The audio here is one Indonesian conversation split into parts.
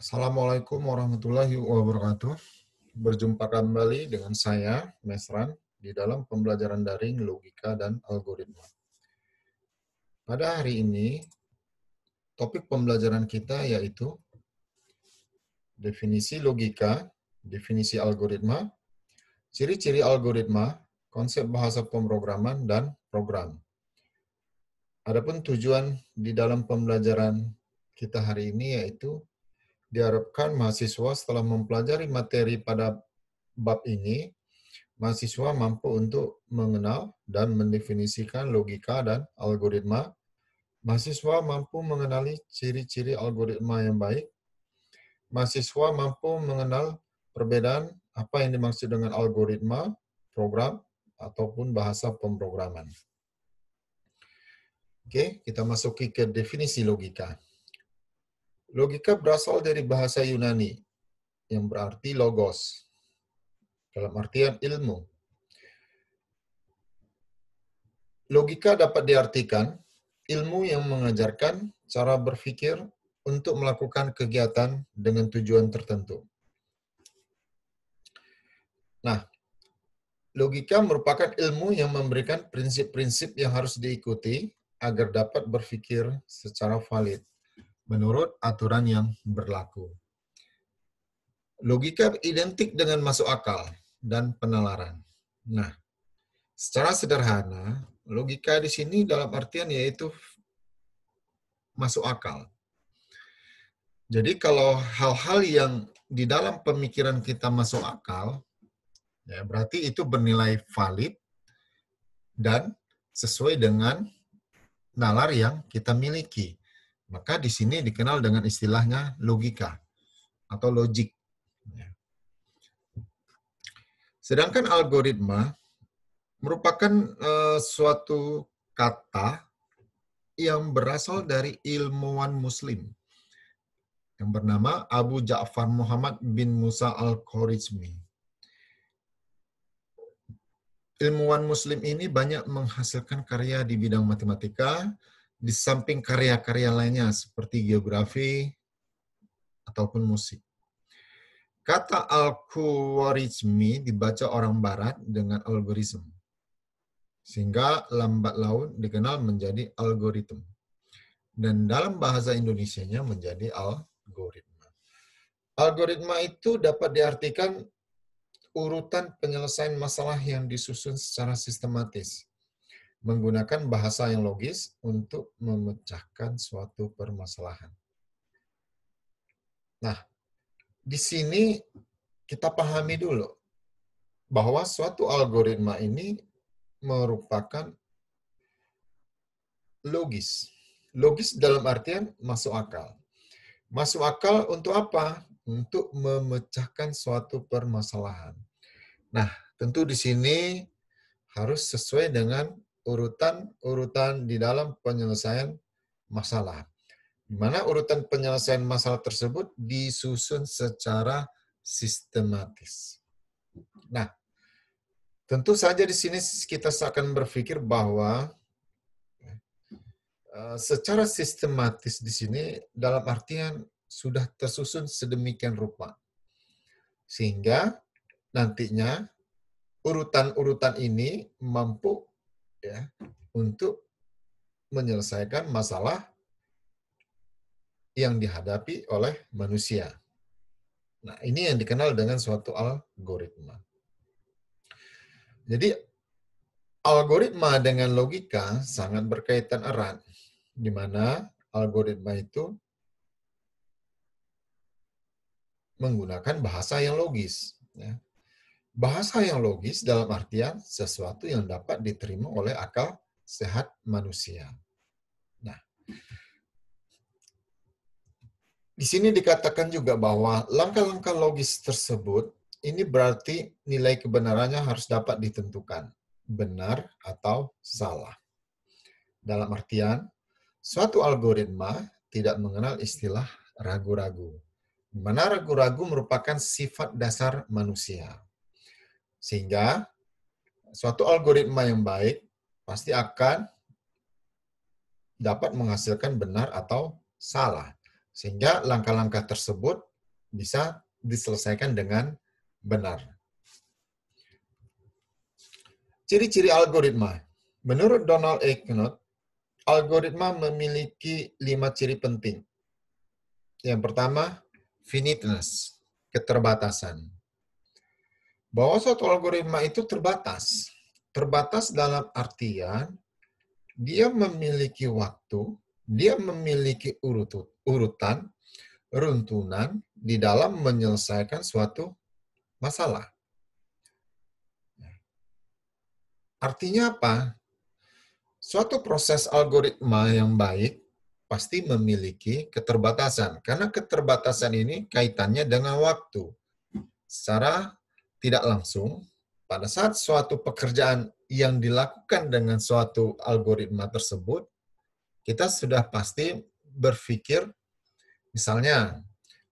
Assalamualaikum warahmatullahi wabarakatuh. Berjumpa kembali dengan saya, Mesran, di dalam pembelajaran daring logika dan algoritma. Pada hari ini, topik pembelajaran kita yaitu definisi logika, definisi algoritma, ciri-ciri algoritma, konsep bahasa pemrograman, dan program. Adapun tujuan di dalam pembelajaran kita hari ini yaitu diharapkan mahasiswa setelah mempelajari materi pada bab ini, mahasiswa mampu untuk mengenal dan mendefinisikan logika dan algoritma. Mahasiswa mampu mengenali ciri-ciri algoritma yang baik. Mahasiswa mampu mengenal perbedaan apa yang dimaksud dengan algoritma, program, ataupun bahasa pemrograman. Oke, kita masuki ke definisi logika. Logika berasal dari bahasa Yunani yang berarti logos. Dalam artian ilmu. Logika dapat diartikan ilmu yang mengajarkan cara berpikir untuk melakukan kegiatan dengan tujuan tertentu. Nah, logika merupakan ilmu yang memberikan prinsip-prinsip yang harus diikuti agar dapat berpikir secara valid menurut aturan yang berlaku. Logika identik dengan masuk akal dan penalaran. Nah, secara sederhana, logika di sini dalam artian yaitu masuk akal. Jadi kalau hal-hal yang di dalam pemikiran kita masuk akal, ya berarti itu bernilai valid dan sesuai dengan nalar yang kita miliki. Maka di sini dikenal dengan istilahnya logika atau logik. Ya. Sedangkan algoritma merupakan eh, suatu kata yang berasal dari ilmuwan muslim yang bernama Abu Ja'far Muhammad bin Musa al-Khwarizmi ilmuwan muslim ini banyak menghasilkan karya di bidang matematika, di samping karya-karya lainnya seperti geografi ataupun musik. Kata Al-Khwarizmi dibaca orang barat dengan algoritm. Sehingga lambat laun dikenal menjadi algoritma Dan dalam bahasa Indonesianya menjadi algoritma. Algoritma itu dapat diartikan urutan penyelesaian masalah yang disusun secara sistematis menggunakan bahasa yang logis untuk memecahkan suatu permasalahan. Nah, di sini kita pahami dulu bahwa suatu algoritma ini merupakan logis. Logis dalam artian masuk akal. Masuk akal untuk apa? Untuk memecahkan suatu permasalahan. Nah, tentu di sini harus sesuai dengan urutan-urutan di dalam penyelesaian masalah. Di mana urutan penyelesaian masalah tersebut disusun secara sistematis. Nah, tentu saja di sini kita akan berpikir bahwa eh, secara sistematis di sini dalam artian sudah tersusun sedemikian rupa. Sehingga nantinya urutan-urutan ini mampu ya untuk menyelesaikan masalah yang dihadapi oleh manusia. Nah, ini yang dikenal dengan suatu algoritma. Jadi algoritma dengan logika sangat berkaitan erat di mana algoritma itu menggunakan bahasa yang logis. Ya. Bahasa yang logis dalam artian sesuatu yang dapat diterima oleh akal sehat manusia. Nah, di sini dikatakan juga bahwa langkah-langkah logis tersebut ini berarti nilai kebenarannya harus dapat ditentukan, benar atau salah. Dalam artian, suatu algoritma tidak mengenal istilah ragu-ragu, di mana ragu-ragu merupakan sifat dasar manusia sehingga suatu algoritma yang baik pasti akan dapat menghasilkan benar atau salah. Sehingga langkah-langkah tersebut bisa diselesaikan dengan benar. Ciri-ciri algoritma. Menurut Donald A. Knut, algoritma memiliki lima ciri penting. Yang pertama, finiteness, keterbatasan bahwa suatu algoritma itu terbatas. Terbatas dalam artian dia memiliki waktu, dia memiliki urut, urutan, runtunan di dalam menyelesaikan suatu masalah. Artinya apa? Suatu proses algoritma yang baik pasti memiliki keterbatasan. Karena keterbatasan ini kaitannya dengan waktu. Secara tidak langsung, pada saat suatu pekerjaan yang dilakukan dengan suatu algoritma tersebut, kita sudah pasti berpikir, misalnya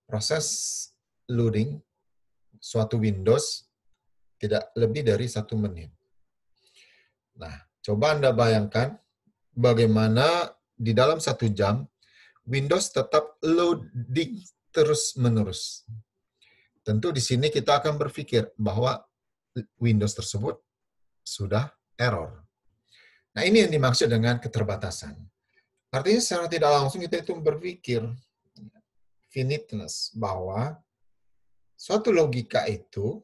proses loading suatu Windows tidak lebih dari satu menit. Nah, coba Anda bayangkan bagaimana di dalam satu jam Windows tetap loading terus-menerus. Tentu di sini kita akan berpikir bahwa Windows tersebut sudah error. Nah, ini yang dimaksud dengan keterbatasan. Artinya secara tidak langsung kita itu berpikir finiteness bahwa suatu logika itu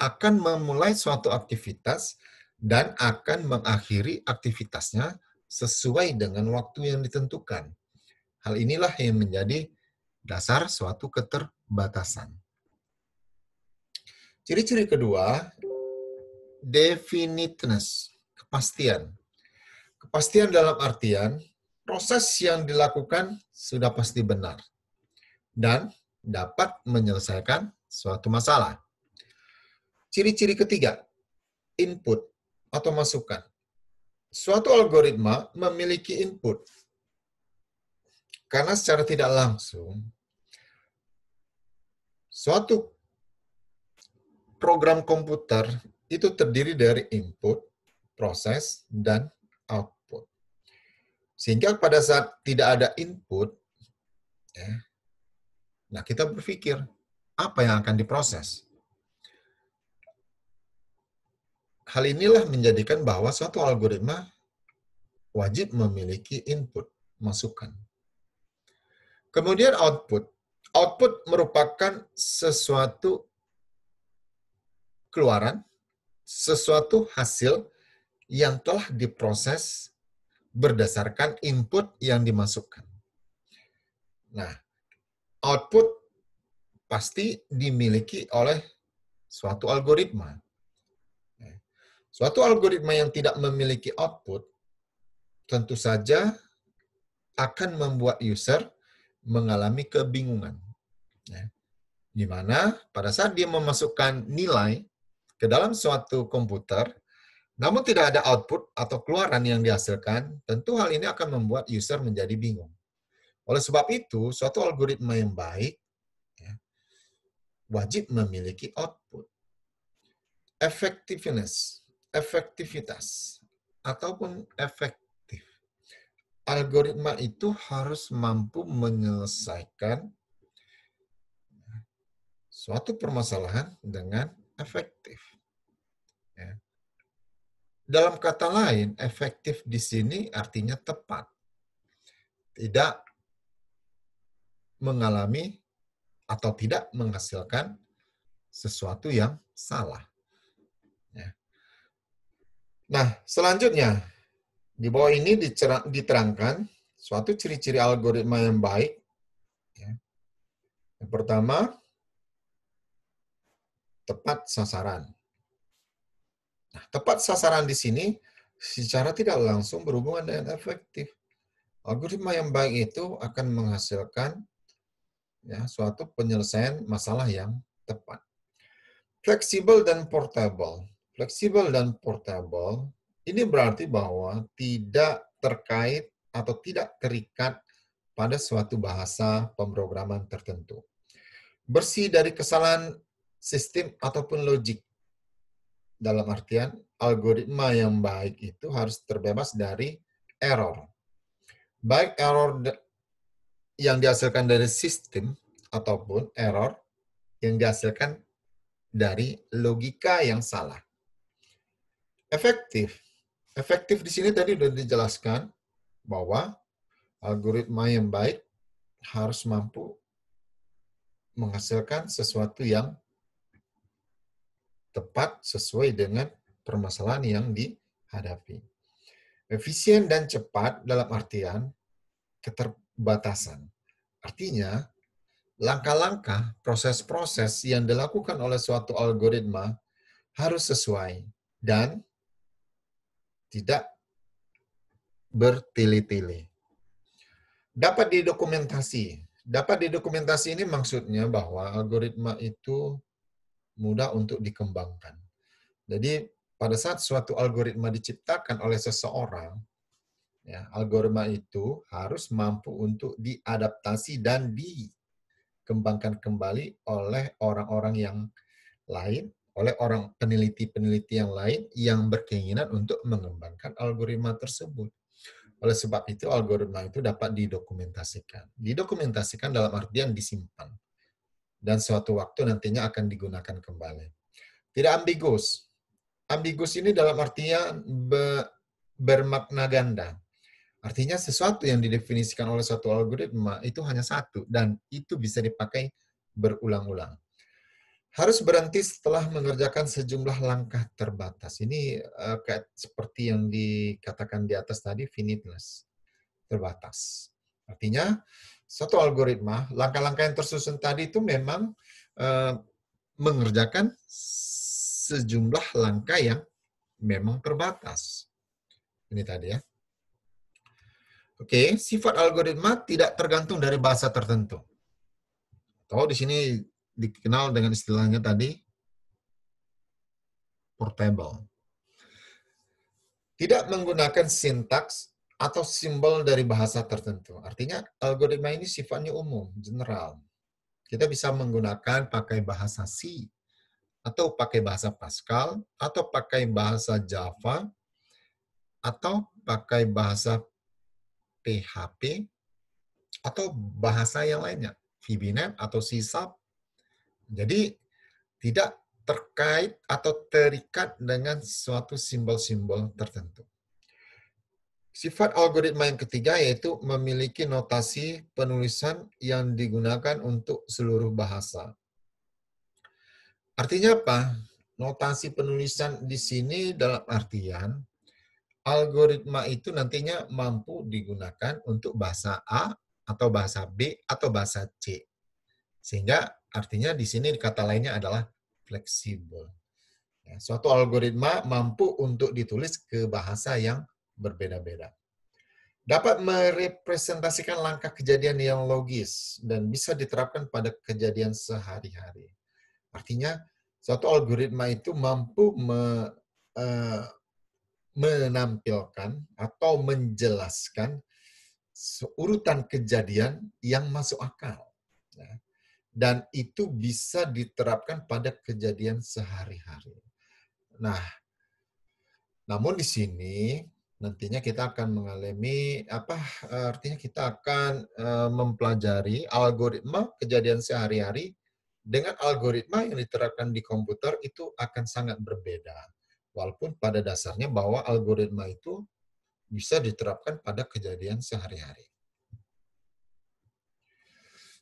akan memulai suatu aktivitas dan akan mengakhiri aktivitasnya sesuai dengan waktu yang ditentukan. Hal inilah yang menjadi dasar suatu keter batasan. Ciri-ciri kedua, definiteness, kepastian. Kepastian dalam artian proses yang dilakukan sudah pasti benar dan dapat menyelesaikan suatu masalah. Ciri-ciri ketiga, input atau masukan. Suatu algoritma memiliki input karena secara tidak langsung suatu program komputer itu terdiri dari input, proses, dan output. Sehingga pada saat tidak ada input, ya, nah kita berpikir, apa yang akan diproses? Hal inilah menjadikan bahwa suatu algoritma wajib memiliki input, masukan. Kemudian output output merupakan sesuatu keluaran, sesuatu hasil yang telah diproses berdasarkan input yang dimasukkan. Nah, output pasti dimiliki oleh suatu algoritma. Suatu algoritma yang tidak memiliki output tentu saja akan membuat user mengalami kebingungan. Di mana pada saat dia memasukkan nilai ke dalam suatu komputer, namun tidak ada output atau keluaran yang dihasilkan, tentu hal ini akan membuat user menjadi bingung. Oleh sebab itu, suatu algoritma yang baik ya, wajib memiliki output. Effectiveness, efektivitas, ataupun efektif, algoritma itu harus mampu menyelesaikan suatu permasalahan dengan efektif. Ya. Dalam kata lain, efektif di sini artinya tepat. Tidak mengalami atau tidak menghasilkan sesuatu yang salah. Ya. Nah, selanjutnya di bawah ini diterangkan suatu ciri-ciri algoritma yang baik. Ya. Yang pertama, tepat sasaran. Nah, tepat sasaran di sini secara tidak langsung berhubungan dengan efektif. Algoritma yang baik itu akan menghasilkan ya, suatu penyelesaian masalah yang tepat. Fleksibel dan portable. Fleksibel dan portable ini berarti bahwa tidak terkait atau tidak terikat pada suatu bahasa pemrograman tertentu. Bersih dari kesalahan sistem ataupun logik. Dalam artian algoritma yang baik itu harus terbebas dari error. Baik error yang dihasilkan dari sistem ataupun error yang dihasilkan dari logika yang salah. Efektif. Efektif di sini tadi sudah dijelaskan bahwa algoritma yang baik harus mampu menghasilkan sesuatu yang tepat sesuai dengan permasalahan yang dihadapi. Efisien dan cepat dalam artian keterbatasan. Artinya, langkah-langkah, proses-proses yang dilakukan oleh suatu algoritma harus sesuai dan tidak bertili-tili. Dapat didokumentasi. Dapat didokumentasi ini maksudnya bahwa algoritma itu mudah untuk dikembangkan. Jadi pada saat suatu algoritma diciptakan oleh seseorang, ya, algoritma itu harus mampu untuk diadaptasi dan dikembangkan kembali oleh orang-orang yang lain, oleh orang peneliti-peneliti yang lain yang berkeinginan untuk mengembangkan algoritma tersebut. Oleh sebab itu, algoritma itu dapat didokumentasikan. Didokumentasikan dalam artian disimpan dan suatu waktu nantinya akan digunakan kembali. Tidak ambigus. Ambigus ini dalam artinya be, bermakna ganda. Artinya sesuatu yang didefinisikan oleh suatu algoritma itu hanya satu dan itu bisa dipakai berulang-ulang. Harus berhenti setelah mengerjakan sejumlah langkah terbatas. Ini uh, seperti yang dikatakan di atas tadi, finiteness, terbatas. Artinya, satu algoritma, langkah-langkah yang tersusun tadi itu memang eh, mengerjakan sejumlah langkah yang memang terbatas. Ini tadi ya. Oke, sifat algoritma tidak tergantung dari bahasa tertentu. Atau di sini dikenal dengan istilahnya tadi portable. Tidak menggunakan sintaks atau simbol dari bahasa tertentu. Artinya algoritma ini sifatnya umum, general. Kita bisa menggunakan pakai bahasa C atau pakai bahasa Pascal atau pakai bahasa Java atau pakai bahasa PHP atau bahasa yang lainnya, VBNet atau c Jadi tidak terkait atau terikat dengan suatu simbol-simbol tertentu. Sifat algoritma yang ketiga yaitu memiliki notasi penulisan yang digunakan untuk seluruh bahasa. Artinya apa? Notasi penulisan di sini dalam artian algoritma itu nantinya mampu digunakan untuk bahasa A atau bahasa B atau bahasa C. Sehingga artinya di sini kata lainnya adalah fleksibel. Nah, suatu algoritma mampu untuk ditulis ke bahasa yang berbeda-beda. Dapat merepresentasikan langkah kejadian yang logis dan bisa diterapkan pada kejadian sehari-hari. Artinya, suatu algoritma itu mampu me, uh, menampilkan atau menjelaskan urutan kejadian yang masuk akal. Ya. Dan itu bisa diterapkan pada kejadian sehari-hari. Nah, namun di sini nantinya kita akan mengalami apa eh, artinya kita akan eh, mempelajari algoritma kejadian sehari-hari dengan algoritma yang diterapkan di komputer itu akan sangat berbeda walaupun pada dasarnya bahwa algoritma itu bisa diterapkan pada kejadian sehari-hari.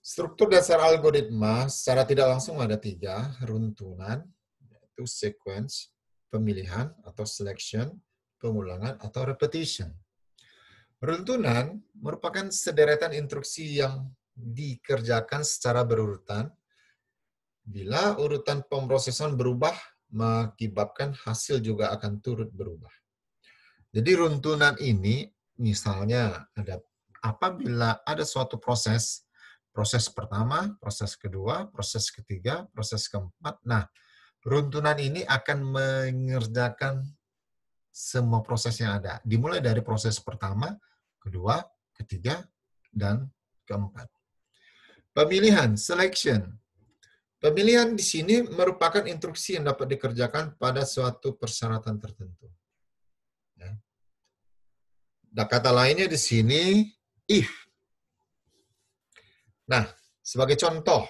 Struktur dasar algoritma secara tidak langsung ada tiga, runtunan, yaitu sequence, pemilihan atau selection, pengulangan atau repetition. Runtunan merupakan sederetan instruksi yang dikerjakan secara berurutan. Bila urutan pemrosesan berubah, mengakibatkan hasil juga akan turut berubah. Jadi runtunan ini misalnya ada apabila ada suatu proses, proses pertama, proses kedua, proses ketiga, proses keempat. Nah, runtunan ini akan mengerjakan semua proses yang ada. Dimulai dari proses pertama, kedua, ketiga, dan keempat. Pemilihan, selection. Pemilihan di sini merupakan instruksi yang dapat dikerjakan pada suatu persyaratan tertentu. Ya. Nah, kata lainnya di sini, if. Nah, sebagai contoh,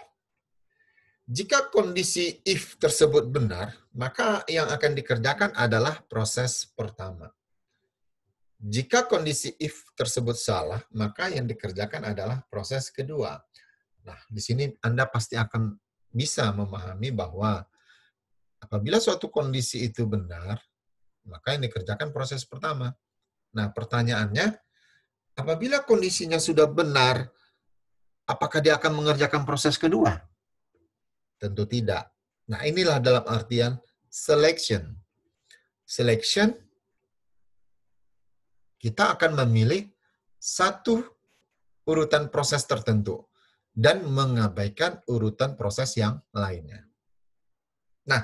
jika kondisi if tersebut benar, maka yang akan dikerjakan adalah proses pertama. Jika kondisi if tersebut salah, maka yang dikerjakan adalah proses kedua. Nah, di sini Anda pasti akan bisa memahami bahwa apabila suatu kondisi itu benar, maka yang dikerjakan proses pertama. Nah, pertanyaannya, apabila kondisinya sudah benar, apakah dia akan mengerjakan proses kedua? Tentu tidak. Nah, inilah dalam artian selection. Selection, kita akan memilih satu urutan proses tertentu dan mengabaikan urutan proses yang lainnya. Nah,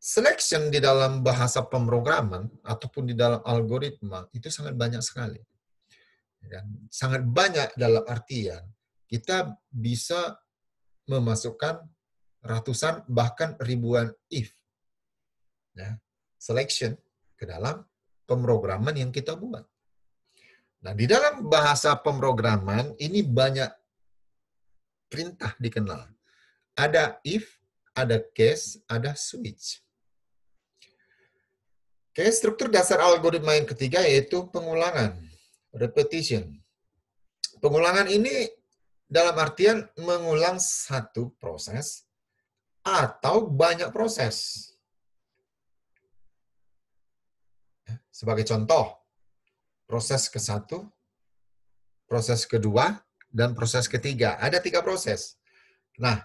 selection di dalam bahasa pemrograman ataupun di dalam algoritma itu sangat banyak sekali. Dan sangat banyak dalam artian kita bisa memasukkan ratusan bahkan ribuan if ya, selection ke dalam pemrograman yang kita buat. Nah, di dalam bahasa pemrograman ini banyak perintah dikenal. Ada if, ada case, ada switch. Oke, struktur dasar algoritma yang ketiga yaitu pengulangan, repetition. Pengulangan ini dalam artian mengulang satu proses atau banyak proses. Ya, sebagai contoh, proses ke satu, proses kedua, dan proses ketiga. Ada tiga proses. Nah,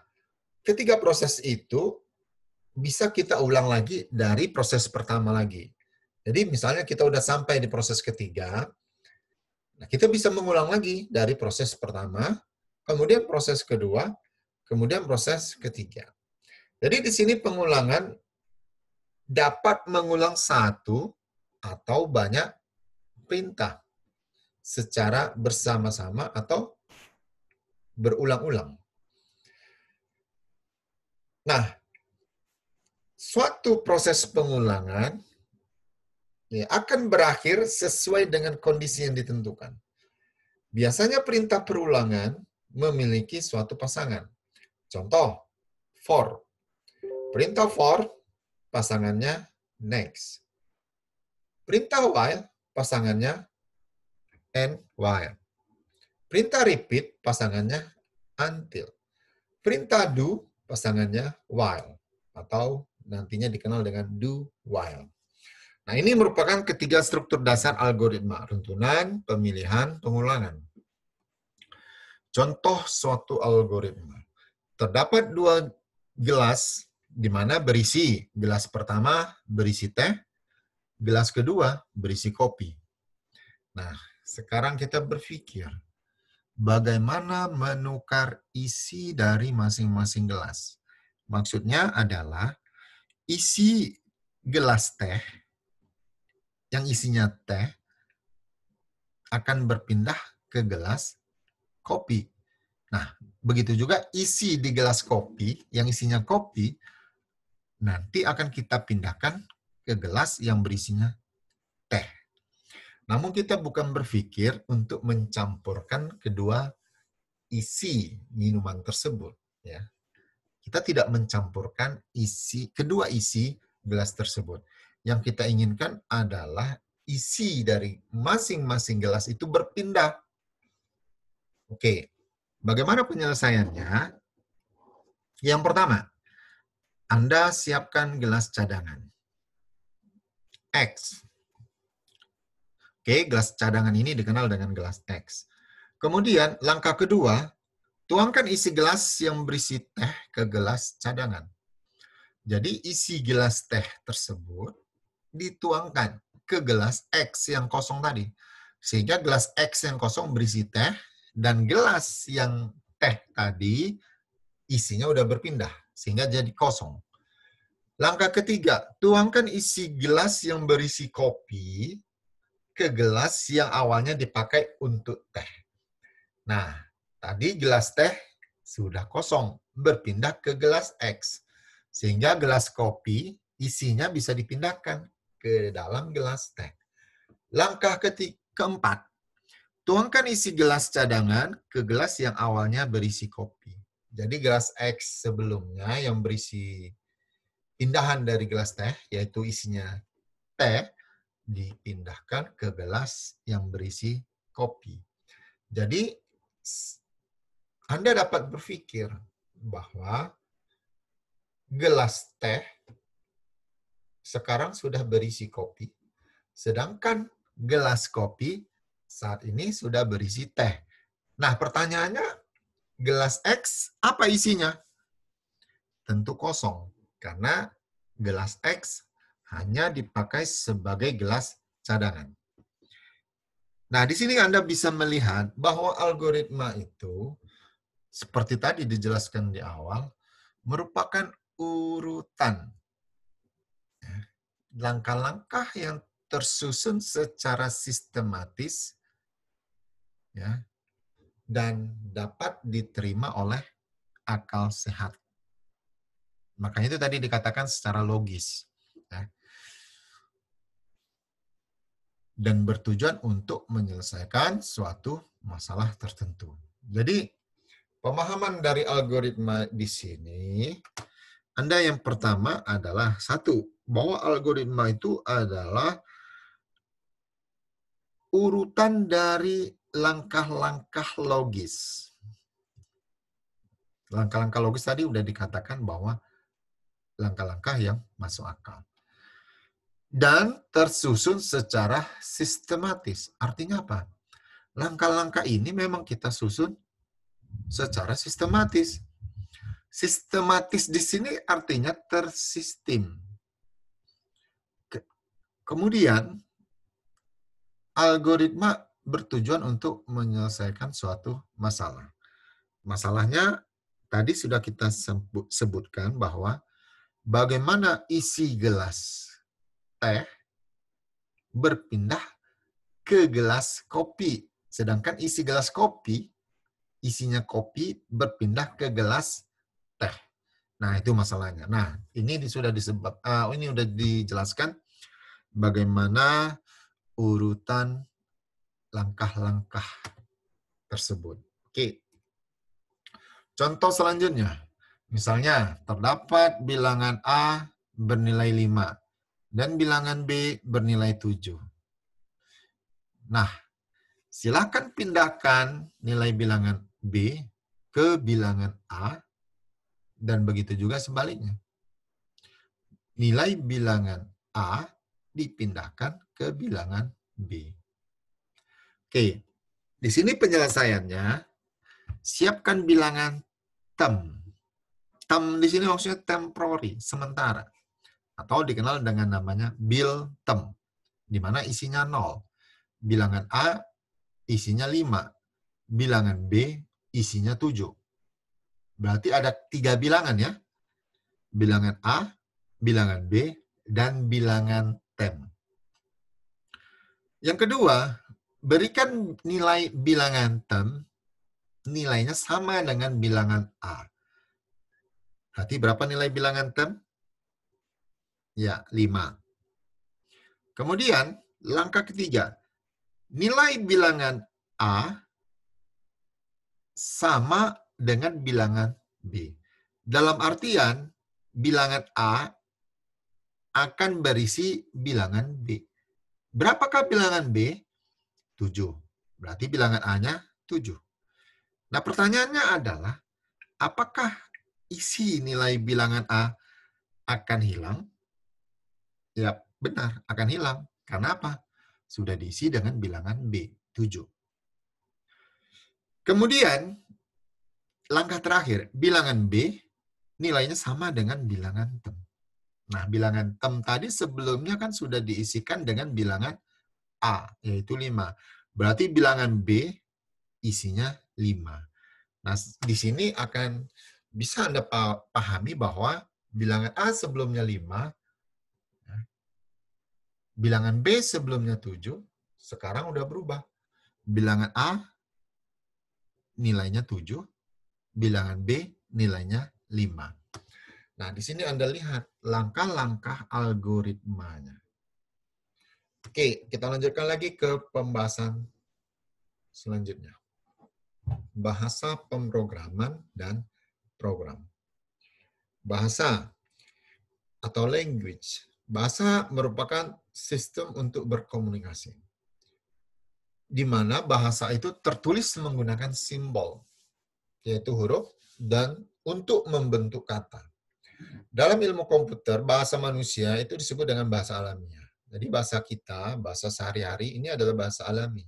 ketiga proses itu bisa kita ulang lagi dari proses pertama lagi. Jadi misalnya kita udah sampai di proses ketiga, nah kita bisa mengulang lagi dari proses pertama, kemudian proses kedua, kemudian proses ketiga. Jadi di sini pengulangan dapat mengulang satu atau banyak perintah secara bersama-sama atau berulang-ulang. Nah, suatu proses pengulangan ya, akan berakhir sesuai dengan kondisi yang ditentukan. Biasanya perintah perulangan memiliki suatu pasangan. Contoh, for Perintah for, pasangannya next. Perintah while, pasangannya and while. Perintah repeat, pasangannya until. Perintah do, pasangannya while. Atau nantinya dikenal dengan do while. Nah, ini merupakan ketiga struktur dasar algoritma. Runtunan, pemilihan, pengulangan. Contoh suatu algoritma. Terdapat dua gelas di mana berisi gelas pertama berisi teh, gelas kedua berisi kopi. Nah, sekarang kita berpikir bagaimana menukar isi dari masing-masing gelas. Maksudnya adalah isi gelas teh yang isinya teh akan berpindah ke gelas kopi. Nah, begitu juga isi di gelas kopi yang isinya kopi nanti akan kita pindahkan ke gelas yang berisinya teh. Namun kita bukan berpikir untuk mencampurkan kedua isi minuman tersebut. Ya. Kita tidak mencampurkan isi kedua isi gelas tersebut. Yang kita inginkan adalah isi dari masing-masing gelas itu berpindah. Oke, bagaimana penyelesaiannya? Yang pertama, anda siapkan gelas cadangan. X. Oke, gelas cadangan ini dikenal dengan gelas X. Kemudian, langkah kedua, tuangkan isi gelas yang berisi teh ke gelas cadangan. Jadi, isi gelas teh tersebut dituangkan ke gelas X yang kosong tadi. Sehingga gelas X yang kosong berisi teh, dan gelas yang teh tadi isinya udah berpindah sehingga jadi kosong. Langkah ketiga, tuangkan isi gelas yang berisi kopi ke gelas yang awalnya dipakai untuk teh. Nah, tadi gelas teh sudah kosong, berpindah ke gelas X. Sehingga gelas kopi isinya bisa dipindahkan ke dalam gelas teh. Langkah ketiga, keempat, tuangkan isi gelas cadangan ke gelas yang awalnya berisi kopi. Jadi gelas X sebelumnya yang berisi pindahan dari gelas teh, yaitu isinya teh, dipindahkan ke gelas yang berisi kopi. Jadi, Anda dapat berpikir bahwa gelas teh sekarang sudah berisi kopi, sedangkan gelas kopi saat ini sudah berisi teh. Nah, pertanyaannya gelas X apa isinya? Tentu kosong, karena gelas X hanya dipakai sebagai gelas cadangan. Nah, di sini Anda bisa melihat bahwa algoritma itu, seperti tadi dijelaskan di awal, merupakan urutan ya, langkah-langkah yang tersusun secara sistematis ya dan dapat diterima oleh akal sehat. Makanya itu tadi dikatakan secara logis. Ya. Dan bertujuan untuk menyelesaikan suatu masalah tertentu. Jadi, pemahaman dari algoritma di sini, Anda yang pertama adalah satu, bahwa algoritma itu adalah urutan dari langkah-langkah logis. Langkah-langkah logis tadi sudah dikatakan bahwa langkah-langkah yang masuk akal. Dan tersusun secara sistematis. Artinya apa? Langkah-langkah ini memang kita susun secara sistematis. Sistematis di sini artinya tersistem. Kemudian algoritma bertujuan untuk menyelesaikan suatu masalah. Masalahnya tadi sudah kita sebutkan bahwa bagaimana isi gelas teh berpindah ke gelas kopi. Sedangkan isi gelas kopi, isinya kopi berpindah ke gelas teh. Nah, itu masalahnya. Nah, ini sudah disebab uh, ini sudah dijelaskan bagaimana urutan langkah-langkah tersebut. Oke. Contoh selanjutnya. Misalnya, terdapat bilangan A bernilai 5 dan bilangan B bernilai 7. Nah, silakan pindahkan nilai bilangan B ke bilangan A dan begitu juga sebaliknya. Nilai bilangan A dipindahkan ke bilangan B. Oke, di sini penyelesaiannya, siapkan bilangan tem. Tem di sini maksudnya temporary, sementara. Atau dikenal dengan namanya bil tem, di mana isinya 0. Bilangan A isinya 5, bilangan B isinya 7. Berarti ada tiga bilangan ya. Bilangan A, bilangan B, dan bilangan tem. Yang kedua, berikan nilai bilangan term, nilainya sama dengan bilangan A. Berarti berapa nilai bilangan term? Ya, 5. Kemudian, langkah ketiga. Nilai bilangan A sama dengan bilangan B. Dalam artian, bilangan A akan berisi bilangan B. Berapakah bilangan B? 7. Berarti bilangan A-nya 7. Nah, pertanyaannya adalah, apakah isi nilai bilangan A akan hilang? Ya, benar, akan hilang. Karena apa? Sudah diisi dengan bilangan B, 7. Kemudian, langkah terakhir, bilangan B nilainya sama dengan bilangan tem. Nah, bilangan tem tadi sebelumnya kan sudah diisikan dengan bilangan A, yaitu 5. Berarti bilangan B isinya 5. Nah, di sini akan bisa Anda pahami bahwa bilangan A sebelumnya 5, ya. bilangan B sebelumnya 7, sekarang udah berubah. Bilangan A nilainya 7, bilangan B nilainya 5. Nah, di sini Anda lihat langkah-langkah algoritmanya. Oke, kita lanjutkan lagi ke pembahasan selanjutnya. Bahasa pemrograman dan program. Bahasa atau language. Bahasa merupakan sistem untuk berkomunikasi. Di mana bahasa itu tertulis menggunakan simbol, yaitu huruf dan untuk membentuk kata. Dalam ilmu komputer, bahasa manusia itu disebut dengan bahasa alamiah jadi bahasa kita, bahasa sehari-hari ini adalah bahasa alami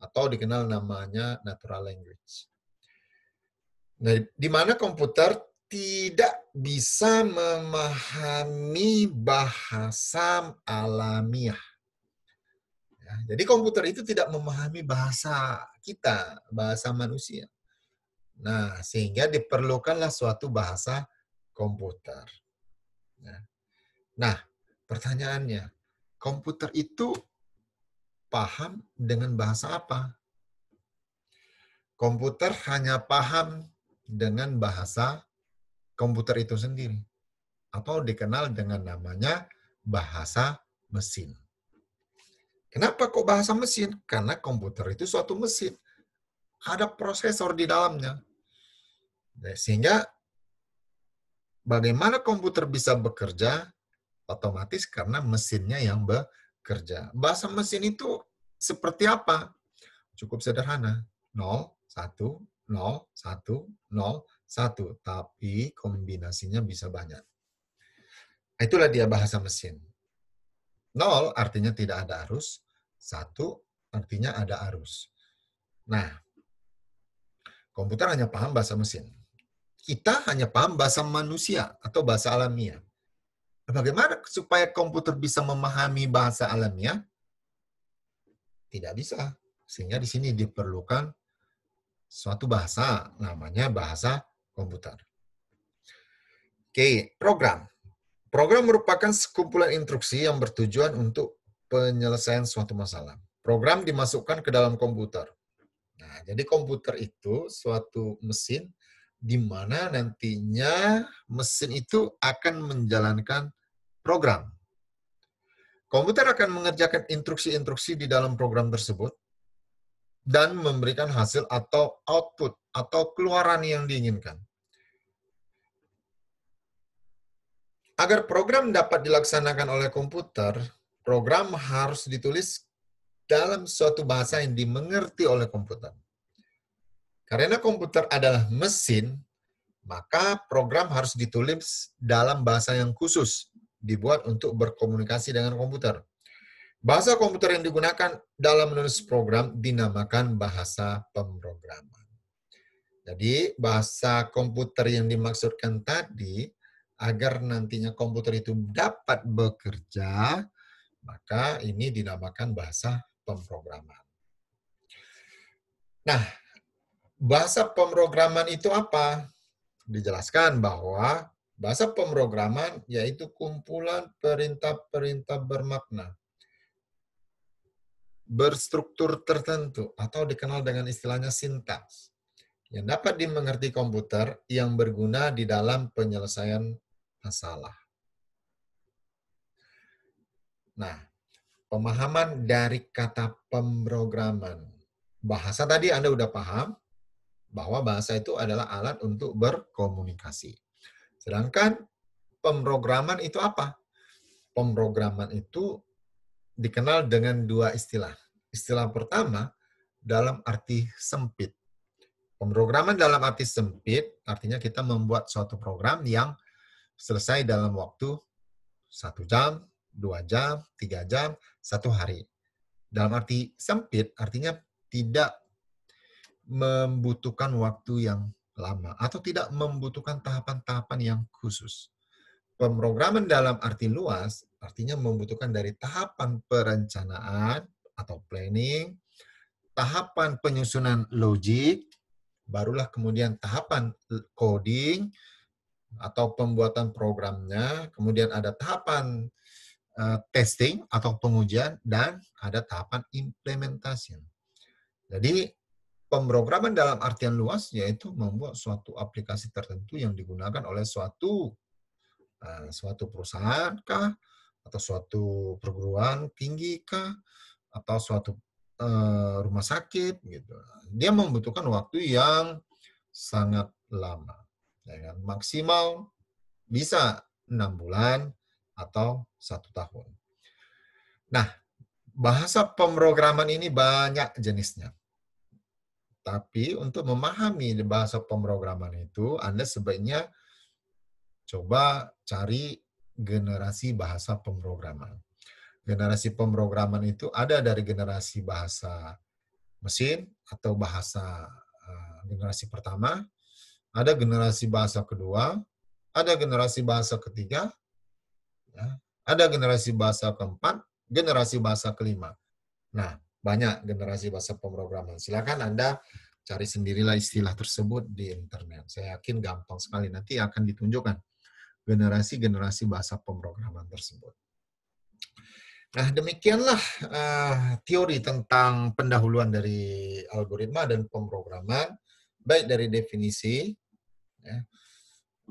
atau dikenal namanya natural language. Nah, di mana komputer tidak bisa memahami bahasa alamiah. Ya, jadi komputer itu tidak memahami bahasa kita, bahasa manusia. Nah, sehingga diperlukanlah suatu bahasa komputer. Ya. Nah, pertanyaannya, komputer itu paham dengan bahasa apa? Komputer hanya paham dengan bahasa komputer itu sendiri atau dikenal dengan namanya bahasa mesin. Kenapa kok bahasa mesin? Karena komputer itu suatu mesin. Ada prosesor di dalamnya. Sehingga bagaimana komputer bisa bekerja Otomatis karena mesinnya yang bekerja. Bahasa mesin itu seperti apa? Cukup sederhana. 0, 1, 0, 1, 0, 1. Tapi kombinasinya bisa banyak. Nah, itulah dia bahasa mesin. 0 artinya tidak ada arus. 1 artinya ada arus. Nah, komputer hanya paham bahasa mesin. Kita hanya paham bahasa manusia atau bahasa alamiah. Nah, bagaimana supaya komputer bisa memahami bahasa alamnya? Tidak bisa. Sehingga di sini diperlukan suatu bahasa, namanya bahasa komputer. Oke, program. Program merupakan sekumpulan instruksi yang bertujuan untuk penyelesaian suatu masalah. Program dimasukkan ke dalam komputer. Nah, jadi komputer itu suatu mesin di mana nantinya mesin itu akan menjalankan program. Komputer akan mengerjakan instruksi-instruksi di dalam program tersebut dan memberikan hasil atau output atau keluaran yang diinginkan. Agar program dapat dilaksanakan oleh komputer, program harus ditulis dalam suatu bahasa yang dimengerti oleh komputer. Karena komputer adalah mesin, maka program harus ditulis dalam bahasa yang khusus dibuat untuk berkomunikasi dengan komputer. Bahasa komputer yang digunakan dalam menulis program dinamakan bahasa pemrograman. Jadi, bahasa komputer yang dimaksudkan tadi agar nantinya komputer itu dapat bekerja, maka ini dinamakan bahasa pemrograman. Nah, bahasa pemrograman itu apa? Dijelaskan bahwa Bahasa pemrograman yaitu kumpulan perintah-perintah bermakna berstruktur tertentu atau dikenal dengan istilahnya sintaks yang dapat dimengerti komputer yang berguna di dalam penyelesaian masalah. Nah, pemahaman dari kata pemrograman. Bahasa tadi Anda sudah paham bahwa bahasa itu adalah alat untuk berkomunikasi. Sedangkan pemrograman itu apa? Pemrograman itu dikenal dengan dua istilah. Istilah pertama dalam arti sempit. Pemrograman dalam arti sempit artinya kita membuat suatu program yang selesai dalam waktu satu jam, dua jam, tiga jam, satu hari. Dalam arti sempit artinya tidak membutuhkan waktu yang lama atau tidak membutuhkan tahapan-tahapan yang khusus. Pemrograman dalam arti luas artinya membutuhkan dari tahapan perencanaan atau planning, tahapan penyusunan logik, barulah kemudian tahapan coding atau pembuatan programnya, kemudian ada tahapan eh, testing atau pengujian dan ada tahapan implementasi. Jadi Pemrograman dalam artian luas yaitu membuat suatu aplikasi tertentu yang digunakan oleh suatu uh, suatu perusahaan kah atau suatu perguruan tinggi kah atau suatu uh, rumah sakit gitu. Dia membutuhkan waktu yang sangat lama. Ya kan? Maksimal bisa enam bulan atau satu tahun. Nah, bahasa pemrograman ini banyak jenisnya. Tapi untuk memahami bahasa pemrograman itu, Anda sebaiknya coba cari generasi bahasa pemrograman. Generasi pemrograman itu ada dari generasi bahasa mesin atau bahasa eh, generasi pertama, ada generasi bahasa kedua, ada generasi bahasa ketiga, ya, ada generasi bahasa keempat, generasi bahasa kelima. Nah, banyak generasi bahasa pemrograman. Silakan Anda cari sendirilah istilah tersebut di internet. Saya yakin gampang sekali nanti akan ditunjukkan generasi-generasi bahasa pemrograman tersebut. Nah, demikianlah uh, teori tentang pendahuluan dari algoritma dan pemrograman, baik dari definisi, ya,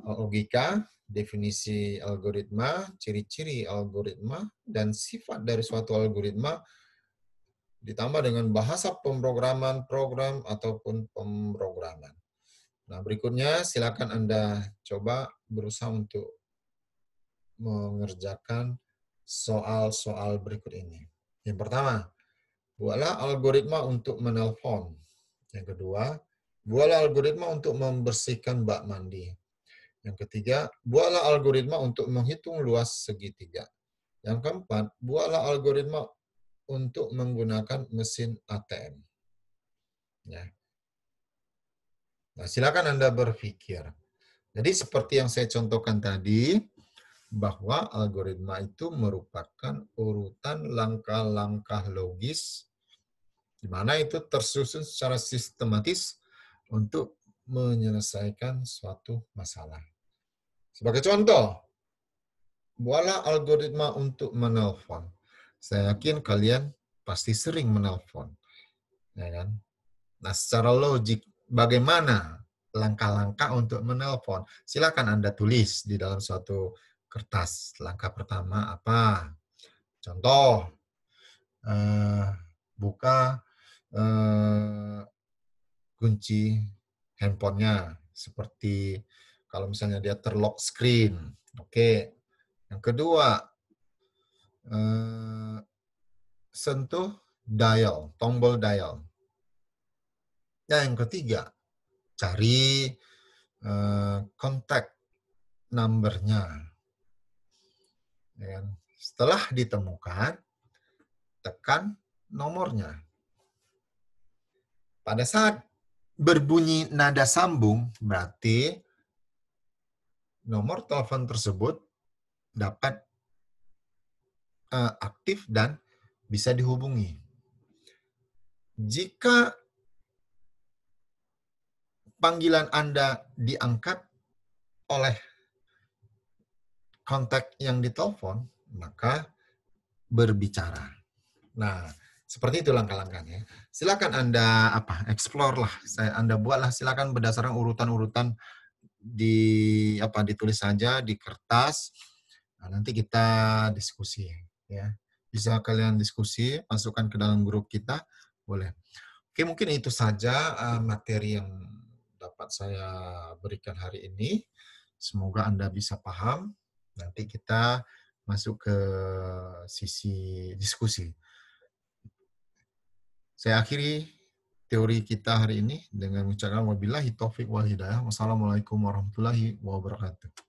logika, definisi algoritma, ciri-ciri algoritma, dan sifat dari suatu algoritma, ditambah dengan bahasa pemrograman program ataupun pemrograman. Nah, berikutnya silakan Anda coba berusaha untuk mengerjakan soal-soal berikut ini. Yang pertama, buatlah algoritma untuk menelpon. Yang kedua, buatlah algoritma untuk membersihkan bak mandi. Yang ketiga, buatlah algoritma untuk menghitung luas segitiga. Yang keempat, buatlah algoritma untuk menggunakan mesin ATM. Ya. Nah, silakan Anda berpikir. Jadi seperti yang saya contohkan tadi, bahwa algoritma itu merupakan urutan langkah-langkah logis, di mana itu tersusun secara sistematis untuk menyelesaikan suatu masalah. Sebagai contoh, buatlah algoritma untuk menelpon saya yakin kalian pasti sering menelpon. Ya kan? Nah, secara logik, bagaimana langkah-langkah untuk menelpon? Silakan Anda tulis di dalam suatu kertas. Langkah pertama apa? Contoh, eh, buka eh, kunci handphonenya. Seperti kalau misalnya dia terlock screen. Oke. Yang kedua, Eh, sentuh dial, tombol dial. Nah Yang ketiga, cari eh, kontak uh, numbernya. Dan ya setelah ditemukan, tekan nomornya. Pada saat berbunyi nada sambung, berarti nomor telepon tersebut dapat uh, aktif dan bisa dihubungi. Jika panggilan Anda diangkat oleh kontak yang ditelepon, maka berbicara. Nah, seperti itu langkah-langkahnya. Silakan Anda apa? Explore lah. Saya Anda buatlah silakan berdasarkan urutan-urutan di apa ditulis saja di kertas. Nah, nanti kita diskusi ya bisa kalian diskusi masukkan ke dalam grup kita boleh oke mungkin itu saja eh, materi yang dapat saya berikan hari ini semoga anda bisa paham nanti kita masuk ke sisi diskusi saya akhiri teori kita hari ini dengan mengucapkan wabillahi taufik wal hidayah. Wassalamualaikum warahmatullahi wabarakatuh.